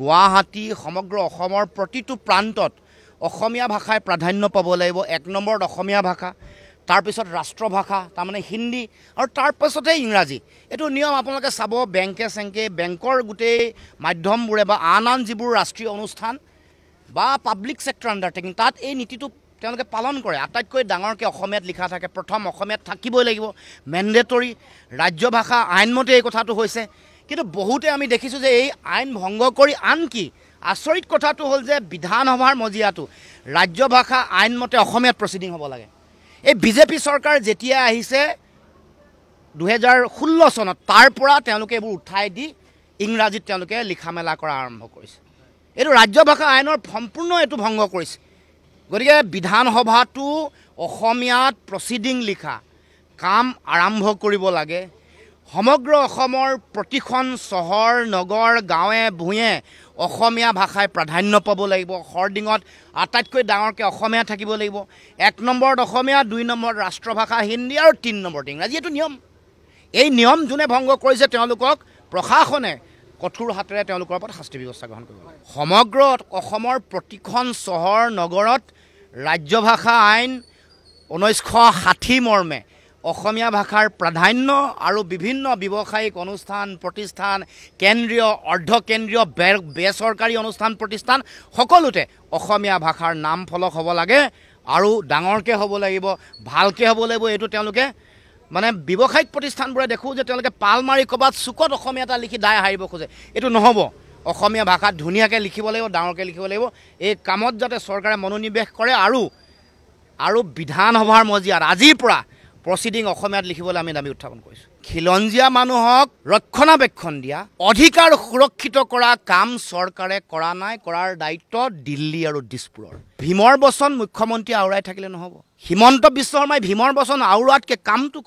গুৱাহাটী সমগ্ৰ অসমৰ প্ৰতিটো প্ৰান্তত অসমীয়া ভাষাই প্ৰাধান্য পাব লাগিব এক নম্বৰত অসমীয়া ভাষা তাৰপিছত ৰাষ্ট্ৰভাষা তাৰমানে হিন্দী আৰু তাৰপাছতে ইংৰাজী এইটো নিয়ম আপোনালোকে চাব বেংকে চেংকে বেংকৰ গোটেই মাধ্যমবোৰে বা আন আন যিবোৰ ৰাষ্ট্ৰীয় অনুষ্ঠান বা পাব্লিক চেক্টৰ আণ্ডাৰটেকিং তাত এই নীতিটো তেওঁলোকে পালন কৰে আটাইতকৈ ডাঙৰকৈ অসমীয়াত লিখা থাকে প্ৰথম অসমীয়াত থাকিবই লাগিব মেণ্ডেটৰী ৰাজ্যভাষা আইনমতে এই কথাটো হৈছে কিন্তু বহুতে আমি দেখিছোঁ যে এই আইন ভংগ কৰি আনকি আচৰিত কথাটো হ'ল যে বিধানসভাৰ মজিয়াটো ৰাজ্যভাষা আইনমতে অসমীয়াত প্ৰচিডিং হ'ব লাগে এই বিজেপি চৰকাৰ যেতিয়া আহিছে দুহেজাৰ ষোল্ল চনত তাৰ পৰা তেওঁলোকে এইবোৰ উঠাই দি ইংৰাজীত তেওঁলোকে লিখা মেলা কৰা আৰম্ভ কৰিছে এইটো ৰাজ্যভাষা আইনৰ সম্পূৰ্ণ এইটো ভংগ কৰিছে গতিকে বিধানসভাটো অসমীয়াত প্ৰচিডিং লিখা কাম আৰম্ভ কৰিব লাগে সমগ্ৰ অসমৰ প্ৰতিখন চহৰ নগৰ গাঁৱে ভূঞে অসমীয়া ভাষাই প্ৰাধান্য পাব লাগিব হৰ্ডিঙত আটাইতকৈ ডাঙৰকৈ অসমীয়া থাকিব লাগিব এক নম্বৰত অসমীয়া দুই নম্বৰত ৰাষ্ট্ৰভাষা হিন্দী আৰু তিনি নম্বৰত ইংৰাজী এইটো নিয়ম এই নিয়ম যোনে ভংগ কৰিছে তেওঁলোকক প্ৰশাসনে কঠোৰ হাতেৰে তেওঁলোকৰ ওপৰত শাস্তি ব্যৱস্থা গ্ৰহণ কৰিব সমগ্ৰ অসমৰ প্ৰতিখন চহৰ নগৰত ৰাজ্যভাষা আইন ঊনৈছশ ষাঠি মৰ্মে অসমীয়া ভাষাৰ প্ৰাধান্য আৰু বিভিন্ন ব্যৱসায়িক অনুষ্ঠান প্ৰতিষ্ঠান কেন্দ্ৰীয় অৰ্ধকেন্দ্ৰীয় বে বেচৰকাৰী অনুষ্ঠান প্ৰতিষ্ঠান সকলোতে অসমীয়া ভাষাৰ নাম ফলক হ'ব লাগে আৰু ডাঙৰকৈ হ'ব লাগিব ভালকৈ হ'ব লাগিব এইটো তেওঁলোকে মানে ব্যৱসায়িক প্ৰতিষ্ঠানবোৰে দেখোঁ যে তেওঁলোকে পাল মাৰি ক'ৰবাত চুকত অসমীয়া এটা লিখি দায় হাৰিব খোজে এইটো নহ'ব অসমীয়া ভাষাত ধুনীয়াকৈ লিখিব লাগিব ডাঙৰকৈ লিখিব লাগিব এই কামত যাতে চৰকাৰে মনোনিৱেশ কৰে আৰু আৰু বিধানসভাৰ মজিয়াত আজিৰ পৰা প্ৰচিডিং অসমীয়াত লিখিবলৈ আমি দামী উত্থাপন কৰিছোঁ খিলঞ্জীয়া মানুহক ৰক্ষণাবেক্ষণ দিয়া অধিকাৰ সুৰক্ষিত কৰা কাম চৰকাৰে কৰা নাই কৰাৰ দায়িত্ব দিল্লী আৰু দিছপুৰৰ ভীমৰ বচন মুখ্যমন্ত্ৰী আওৰাই থাকিলে নহ'ব হিমন্ত বিশ্ব শৰ্মাই ভীমৰ বচন আওৰোৱাতকৈ কামটো